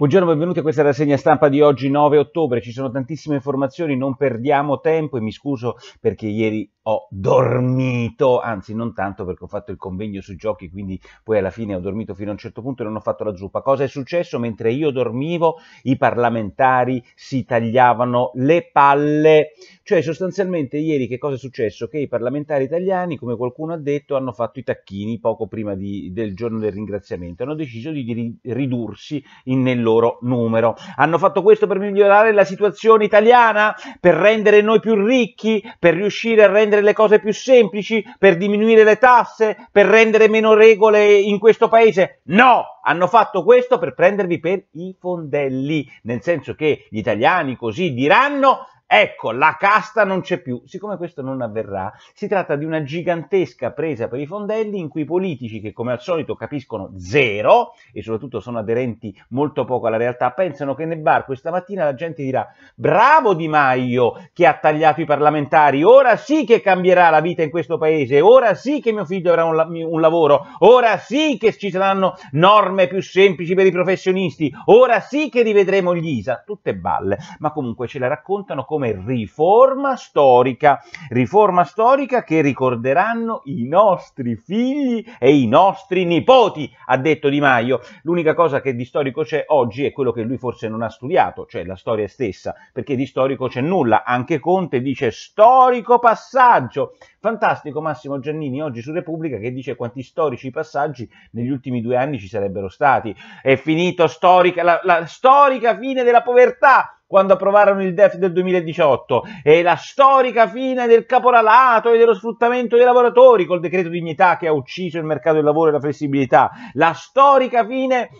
Buongiorno, benvenuti a questa rassegna stampa di oggi 9 ottobre. Ci sono tantissime informazioni, non perdiamo tempo e mi scuso perché ieri ho dormito, anzi non tanto perché ho fatto il convegno sui giochi, quindi poi alla fine ho dormito fino a un certo punto e non ho fatto la zuppa. Cosa è successo? Mentre io dormivo i parlamentari si tagliavano le palle cioè sostanzialmente ieri che cosa è successo? Che i parlamentari italiani, come qualcuno ha detto, hanno fatto i tacchini poco prima di, del giorno del ringraziamento, hanno deciso di ridursi in, nel loro numero. Hanno fatto questo per migliorare la situazione italiana, per rendere noi più ricchi, per riuscire a rendere le cose più semplici, per diminuire le tasse, per rendere meno regole in questo paese? No! Hanno fatto questo per prendervi per i fondelli, nel senso che gli italiani così diranno Ecco, la casta non c'è più. Siccome questo non avverrà, si tratta di una gigantesca presa per i fondelli in cui i politici che come al solito capiscono zero e soprattutto sono aderenti molto poco alla realtà, pensano che nel bar questa mattina la gente dirà bravo Di Maio che ha tagliato i parlamentari, ora sì che cambierà la vita in questo paese, ora sì che mio figlio avrà un, la un lavoro, ora sì che ci saranno norme più semplici per i professionisti, ora sì che rivedremo gli ISA, tutte balle, ma comunque ce la raccontano come come riforma storica, riforma storica che ricorderanno i nostri figli e i nostri nipoti, ha detto Di Maio. L'unica cosa che di storico c'è oggi è quello che lui forse non ha studiato, cioè la storia stessa, perché di storico c'è nulla. Anche Conte dice storico passaggio. Fantastico Massimo Giannini oggi su Repubblica che dice quanti storici passaggi negli ultimi due anni ci sarebbero stati. È finito storica, la, la storica fine della povertà quando approvarono il DEF del 2018 e la storica fine del caporalato e dello sfruttamento dei lavoratori col decreto dignità che ha ucciso il mercato del lavoro e la flessibilità, la storica fine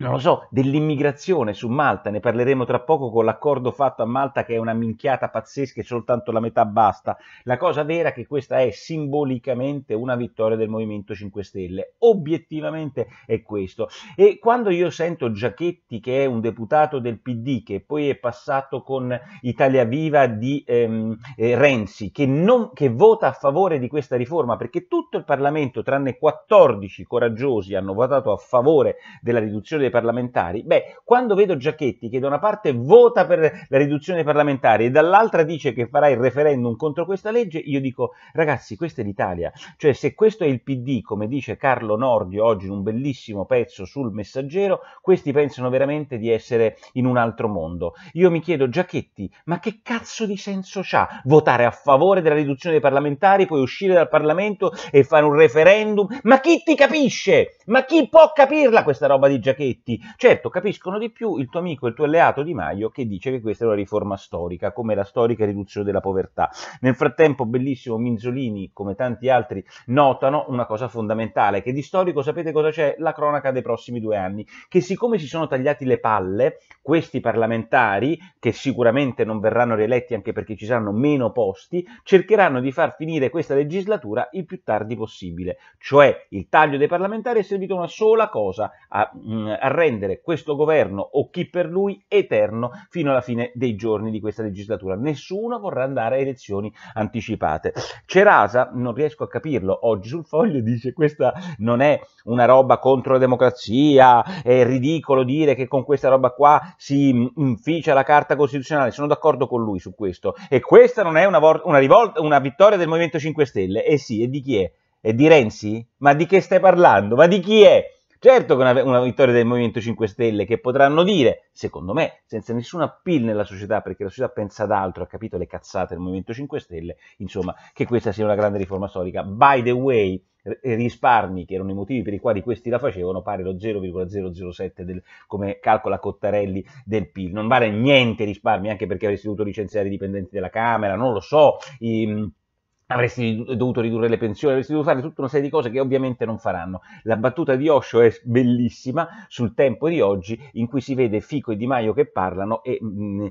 non lo so, dell'immigrazione su Malta, ne parleremo tra poco con l'accordo fatto a Malta che è una minchiata pazzesca e soltanto la metà basta. La cosa vera è che questa è simbolicamente una vittoria del Movimento 5 Stelle, obiettivamente è questo. E quando io sento Giachetti, che è un deputato del PD, che poi è passato con Italia Viva di ehm, eh, Renzi, che, non, che vota a favore di questa riforma, perché tutto il Parlamento, tranne 14 coraggiosi, hanno votato a favore della riduzione del dei parlamentari? Beh, quando vedo Giachetti che da una parte vota per la riduzione dei parlamentari e dall'altra dice che farà il referendum contro questa legge, io dico ragazzi, questa è l'Italia. Cioè, se questo è il PD, come dice Carlo Nordio oggi in un bellissimo pezzo sul Messaggero, questi pensano veramente di essere in un altro mondo. Io mi chiedo, Giachetti, ma che cazzo di senso c'ha votare a favore della riduzione dei parlamentari, poi uscire dal Parlamento e fare un referendum? Ma chi ti capisce? Ma chi può capirla questa roba di Giachetti? diritti. Certo, capiscono di più il tuo amico, il tuo alleato Di Maio, che dice che questa è una riforma storica, come la storica riduzione della povertà. Nel frattempo, bellissimo Minzolini, come tanti altri, notano una cosa fondamentale, che di storico sapete cosa c'è? La cronaca dei prossimi due anni, che siccome si sono tagliati le palle, questi parlamentari, che sicuramente non verranno rieletti anche perché ci saranno meno posti, cercheranno di far finire questa legislatura il più tardi possibile. Cioè il taglio dei parlamentari è servito a una sola cosa, a mh, mm, a rendere questo governo o chi per lui eterno fino alla fine dei giorni di questa legislatura. Nessuno vorrà andare a elezioni anticipate. Cerasa, non riesco a capirlo, oggi sul foglio dice questa non è una roba contro la democrazia, è ridicolo dire che con questa roba qua si mm, inficia la carta costituzionale, sono d'accordo con lui su questo. E questa non è una, una, rivolta, una vittoria del Movimento 5 Stelle, e eh sì, e di chi è? E di Renzi? Ma di che stai parlando? Ma di chi è? Certo che una, una vittoria del Movimento 5 Stelle che potranno dire, secondo me, senza nessun appeal nella società, perché la società pensa ad altro, ha capito le cazzate del Movimento 5 Stelle, insomma, che questa sia una grande riforma storica. By the way, eh, risparmi che erano i motivi per i quali questi la facevano pare lo 0,007 del, come calcola Cottarelli del PIL non vale niente risparmi anche perché avresti dovuto licenziare i dipendenti della Camera non lo so i, avresti dovuto ridurre le pensioni, avresti dovuto fare tutta una serie di cose che ovviamente non faranno. La battuta di Osho è bellissima sul tempo di oggi in cui si vede Fico e Di Maio che parlano e, mm,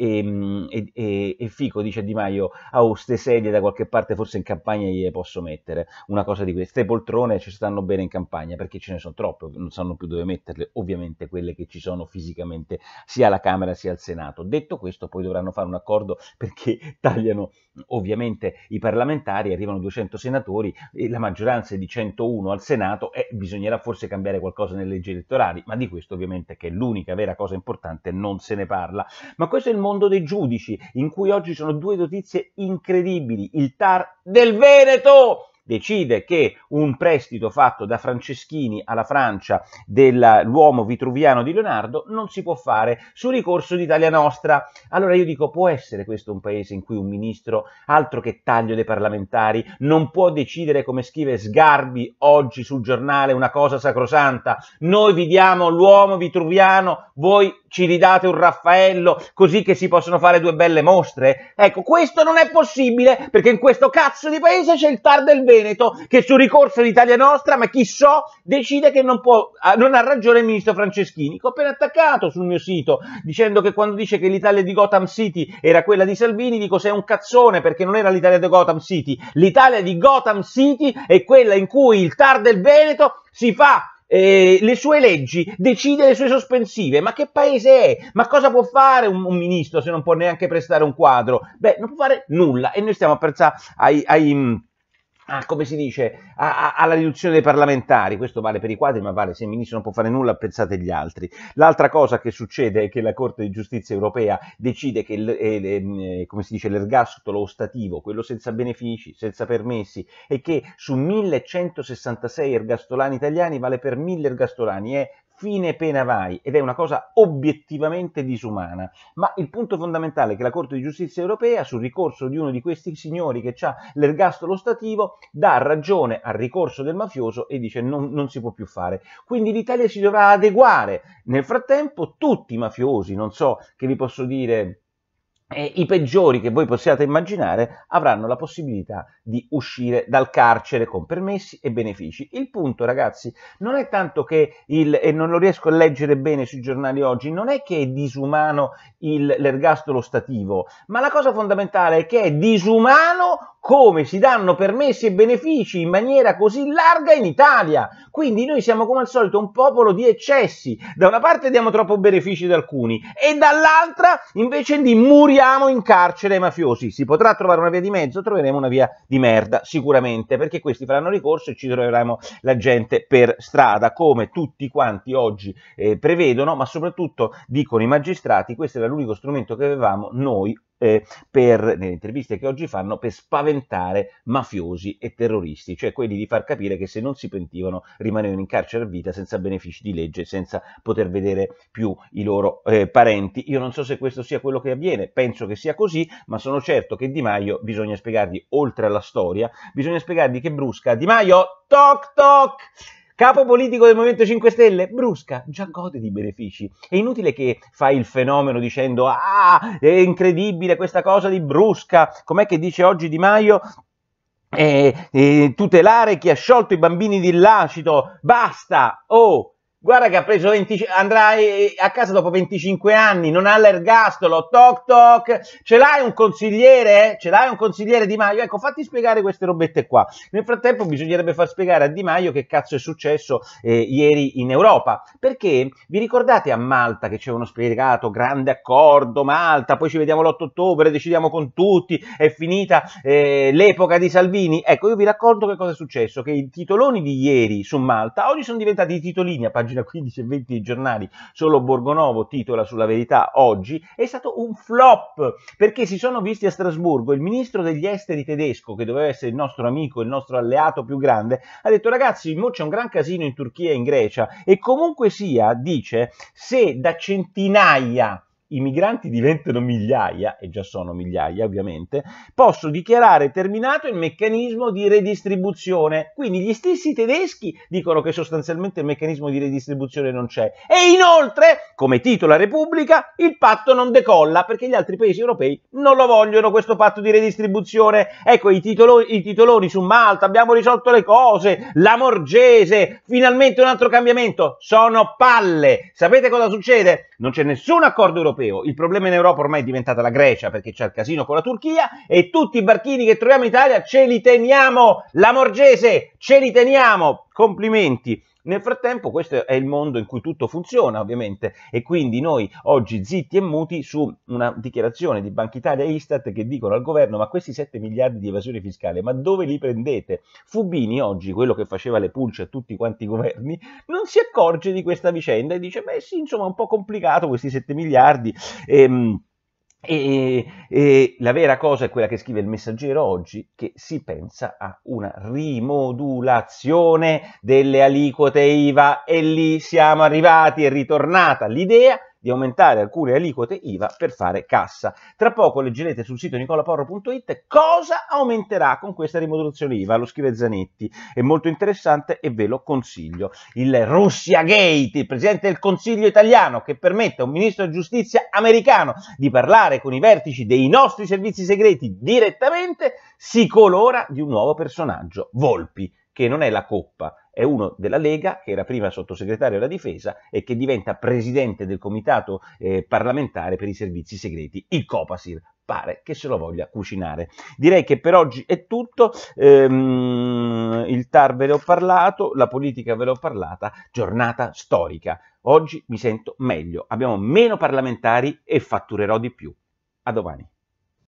mm, e, e, e Fico dice a Di Maio a ah, oh, ste sedie da qualche parte forse in campagna gliele posso mettere, una cosa di queste poltrone ci stanno bene in campagna perché ce ne sono troppe, non sanno più dove metterle, ovviamente quelle che ci sono fisicamente sia alla Camera sia al Senato. Detto questo poi dovranno fare un accordo perché tagliano ovviamente i parlamentari, arrivano 200 senatori, e la maggioranza è di 101 al Senato e bisognerà forse cambiare qualcosa nelle leggi elettorali, ma di questo ovviamente che è l'unica vera cosa importante non se ne parla. Ma questo è il mondo dei giudici, in cui oggi sono due notizie incredibili, il TAR del Veneto! decide che un prestito fatto da Franceschini alla Francia dell'uomo vitruviano di Leonardo non si può fare su ricorso d'Italia Nostra. Allora io dico, può essere questo un paese in cui un ministro, altro che taglio dei parlamentari, non può decidere come scrive Sgarbi oggi sul giornale una cosa sacrosanta? Noi vi diamo l'uomo vitruviano, voi ci ridate un Raffaello così che si possono fare due belle mostre? Ecco, questo non è possibile perché in questo cazzo di paese c'è il TAR del vento Veneto che su ricorso di Nostra, ma chi so, decide che non, può, ah, non ha ragione il ministro Franceschini. Che ho appena attaccato sul mio sito dicendo che quando dice che l'Italia di Gotham City era quella di Salvini, dico sei un cazzone perché non era l'Italia di Gotham City. L'Italia di Gotham City è quella in cui il TAR del Veneto si fa eh, le sue leggi, decide le sue sospensive. Ma che paese è? Ma cosa può fare un, un, ministro se non può neanche prestare un quadro? Beh, non può fare nulla e noi stiamo a pensare ai, ai a, ah, come si dice, a, a, alla riduzione dei parlamentari, questo vale per i quadri, ma vale se il ministro non può fare nulla, pensate agli altri. L'altra cosa che succede è che la Corte di Giustizia europea decide che il, eh, eh, come si dice, l'ergastolo ostativo, quello senza benefici, senza permessi, e che su 1166 ergastolani italiani vale per 1000 ergastolani, è fine pena vai ed è una cosa obiettivamente disumana. Ma il punto fondamentale è che la Corte di Giustizia europea sul ricorso di uno di questi signori che ha l'ergastolo stativo dà ragione al ricorso del mafioso e dice non, non si può più fare. Quindi l'Italia si dovrà adeguare. Nel frattempo tutti i mafiosi, non so che vi posso dire eh, i peggiori che voi possiate immaginare avranno la possibilità di uscire dal carcere con permessi e benefici. Il punto, ragazzi, non è tanto che il, e non lo riesco a leggere bene sui giornali oggi, non è che è disumano il, l'ergastolo stativo, ma la cosa fondamentale è che è disumano come si danno permessi e benefici in maniera così larga in Italia. Quindi noi siamo come al solito un popolo di eccessi. Da una parte diamo troppo benefici ad alcuni e dall'altra invece di muri Togliamo in carcere i mafiosi, si potrà trovare una via di mezzo, troveremo una via di merda sicuramente, perché questi faranno ricorso e ci troveremo la gente per strada, come tutti quanti oggi eh, prevedono, ma soprattutto dicono i magistrati, questo era l'unico strumento che avevamo noi eh, per, nelle interviste che oggi fanno per spaventare mafiosi e terroristi, cioè quelli di far capire che se non si pentivano rimanevano in carcere a vita senza benefici di legge, senza poter vedere più i loro eh, parenti. Io non so se questo sia quello che avviene, penso che sia così, ma sono certo che Di Maio bisogna spiegargli, oltre alla storia, bisogna spiegargli che brusca Di Maio, toc toc! Capo politico del Movimento 5 Stelle? Brusca, già gode di benefici. È inutile che fai il fenomeno dicendo ah, è incredibile questa cosa di Brusca. Com'è che dice oggi Di Maio? Eh, eh, tutelare chi ha sciolto i bambini di lacito. Basta! Oh! Guarda che ha preso 20, andrà eh, eh, a casa dopo 25 anni, non ha l'ergastolo, toc toc, ce l'hai un consigliere? Ce l'hai un consigliere Di Maio? Ecco, fatti spiegare queste robette qua. Nel frattempo bisognerebbe far spiegare a Di Maio che cazzo è successo eh, ieri in Europa, perché vi ricordate a Malta che c'è uno spiegato grande accordo, Malta, poi ci vediamo l'8 ottobre, decidiamo con tutti, è finita eh, l'epoca di Salvini? Ecco, io vi racconto che cosa è successo, che i titoloni di ieri su Malta oggi sono diventati i titolini a pagina pagina 15 e 20 di giornali, solo Borgonovo titola sulla verità oggi, è stato un flop perché si sono visti a Strasburgo il ministro degli esteri tedesco, che doveva essere il nostro amico, il nostro alleato più grande, ha detto ragazzi, mo c'è un gran casino in Turchia e in Grecia e comunque sia, dice, se da centinaia i migranti diventano migliaia, e già sono migliaia ovviamente, posso dichiarare terminato il meccanismo di redistribuzione. Quindi gli stessi tedeschi dicono che sostanzialmente il meccanismo di redistribuzione non c'è. E inoltre, come titola Repubblica, il patto non decolla perché gli altri paesi europei non lo vogliono questo patto di redistribuzione. Ecco i, titolo, i titoloni su Malta, abbiamo risolto le cose, la Morgese, finalmente un altro cambiamento. Sono palle. Sapete cosa succede? Non c'è nessun accordo europeo europeo. Il problema in Europa ormai è diventata la Grecia perché c'è il casino con la Turchia e tutti i barchini che troviamo in Italia ce li teniamo, la Morgese, ce li teniamo. Complimenti. Nel frattempo questo è il mondo in cui tutto funziona ovviamente e quindi noi oggi zitti e muti su una dichiarazione di Banca Italia e Istat che dicono al governo ma questi 7 miliardi di evasione fiscale ma dove li prendete? Fubini oggi, quello che faceva le pulce a tutti quanti i governi, non si accorge di questa vicenda e dice beh sì insomma è un po' complicato questi 7 miliardi. Ehm, e, e, la vera cosa è quella che scrive il messaggero oggi, che si pensa a una rimodulazione delle aliquote IVA e lì siamo arrivati, è ritornata l'idea di aumentare alcune aliquote IVA per fare cassa. Tra poco leggerete sul sito nicolaporro.it cosa aumenterà con questa rimodulazione IVA, lo scrive Zanetti, è molto interessante e ve lo consiglio. Il Russia Gate, il Presidente del Consiglio italiano, che permette a un Ministro di Giustizia americano di parlare con i vertici dei nostri servizi segreti direttamente, si colora di un nuovo personaggio, Volpi che non è la Coppa, è uno della Lega, che era prima sottosegretario alla difesa e che diventa presidente del comitato eh, parlamentare per i servizi segreti, il Copasir. Pare che se lo voglia cucinare. Direi che per oggi è tutto. Ehm, il TAR ve l'ho parlato, la politica ve l'ho parlata, giornata storica. Oggi mi sento meglio, abbiamo meno parlamentari e fatturerò di più. A domani.